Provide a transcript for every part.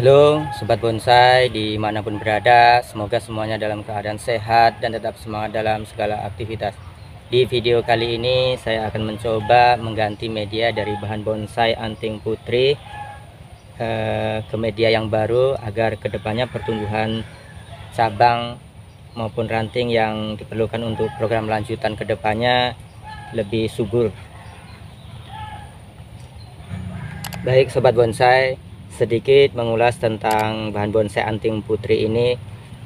Halo Sobat Bonsai dimanapun berada Semoga semuanya dalam keadaan sehat dan tetap semangat dalam segala aktivitas Di video kali ini saya akan mencoba mengganti media dari bahan bonsai anting putri eh, Ke media yang baru agar kedepannya pertumbuhan cabang maupun ranting yang diperlukan untuk program lanjutan kedepannya lebih subur Baik Sobat Bonsai sedikit mengulas tentang bahan bonsai anting putri ini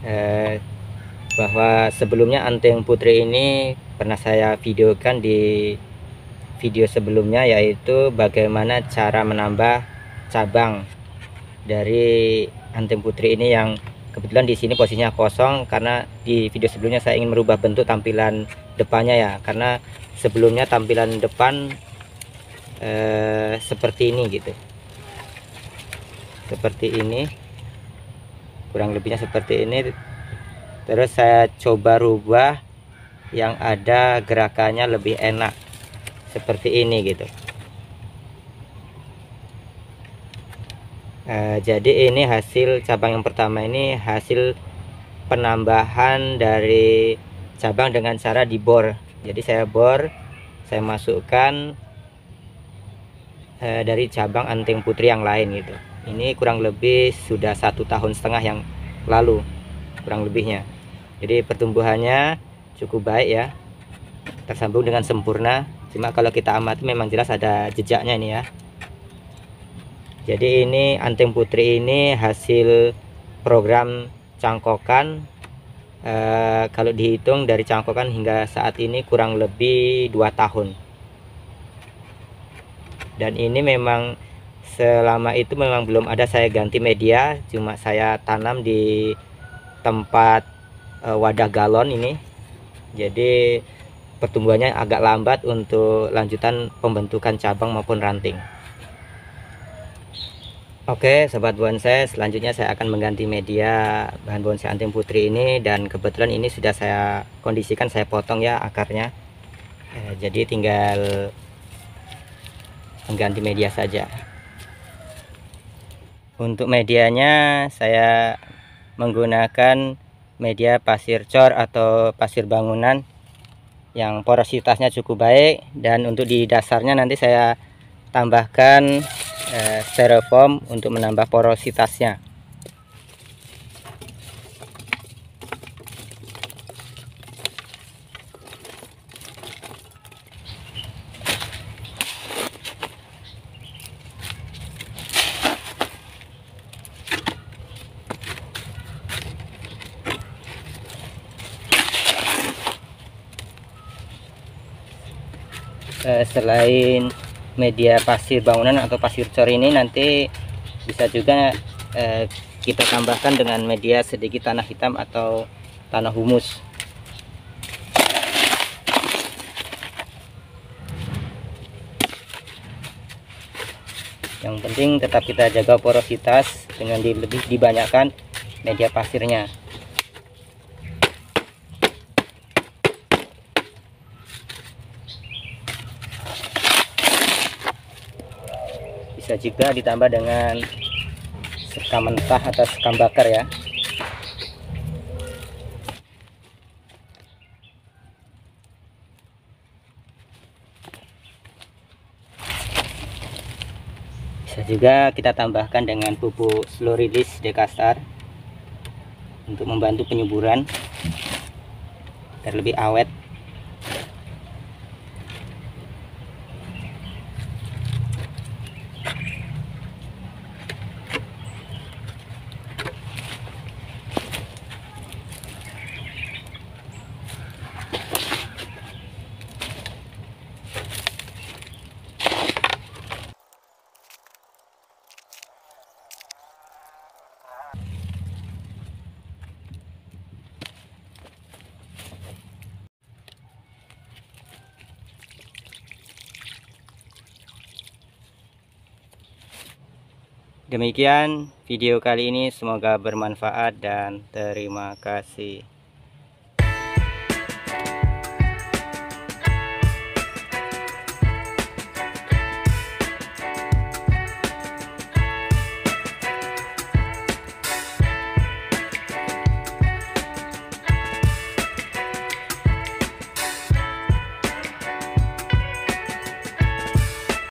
eh, bahwa sebelumnya anting putri ini pernah saya videokan di video sebelumnya yaitu bagaimana cara menambah cabang dari anting putri ini yang kebetulan di sini posisinya kosong karena di video sebelumnya saya ingin merubah bentuk tampilan depannya ya karena sebelumnya tampilan depan eh, seperti ini gitu seperti ini kurang lebihnya seperti ini terus saya coba rubah yang ada gerakannya lebih enak seperti ini gitu eh, jadi ini hasil cabang yang pertama ini hasil penambahan dari cabang dengan cara dibor jadi saya bor saya masukkan eh, dari cabang anting putri yang lain gitu ini kurang lebih sudah satu tahun setengah yang lalu kurang lebihnya jadi pertumbuhannya cukup baik ya tersambung dengan sempurna cuma kalau kita amati memang jelas ada jejaknya ini ya jadi ini anting putri ini hasil program cangkokan e, kalau dihitung dari cangkokan hingga saat ini kurang lebih dua tahun dan ini memang selama itu memang belum ada saya ganti media cuma saya tanam di tempat e, wadah galon ini jadi pertumbuhannya agak lambat untuk lanjutan pembentukan cabang maupun ranting Oke sobat bonsai selanjutnya saya akan mengganti media bahan bonsai anting putri ini dan kebetulan ini sudah saya kondisikan saya potong ya akarnya eh, jadi tinggal mengganti media saja untuk medianya saya menggunakan media pasir cor atau pasir bangunan yang porositasnya cukup baik dan untuk di dasarnya nanti saya tambahkan eh, styrofoam untuk menambah porositasnya. Eh, selain media pasir bangunan atau pasir cor ini nanti bisa juga eh, kita tambahkan dengan media sedikit tanah hitam atau tanah humus yang penting tetap kita jaga porositas dengan lebih dibanyakan media pasirnya bisa juga ditambah dengan sekam mentah atau sekam bakar ya bisa juga kita tambahkan dengan pupuk slow release dekastar untuk membantu penyuburan terlebih awet Demikian video kali ini, semoga bermanfaat dan terima kasih.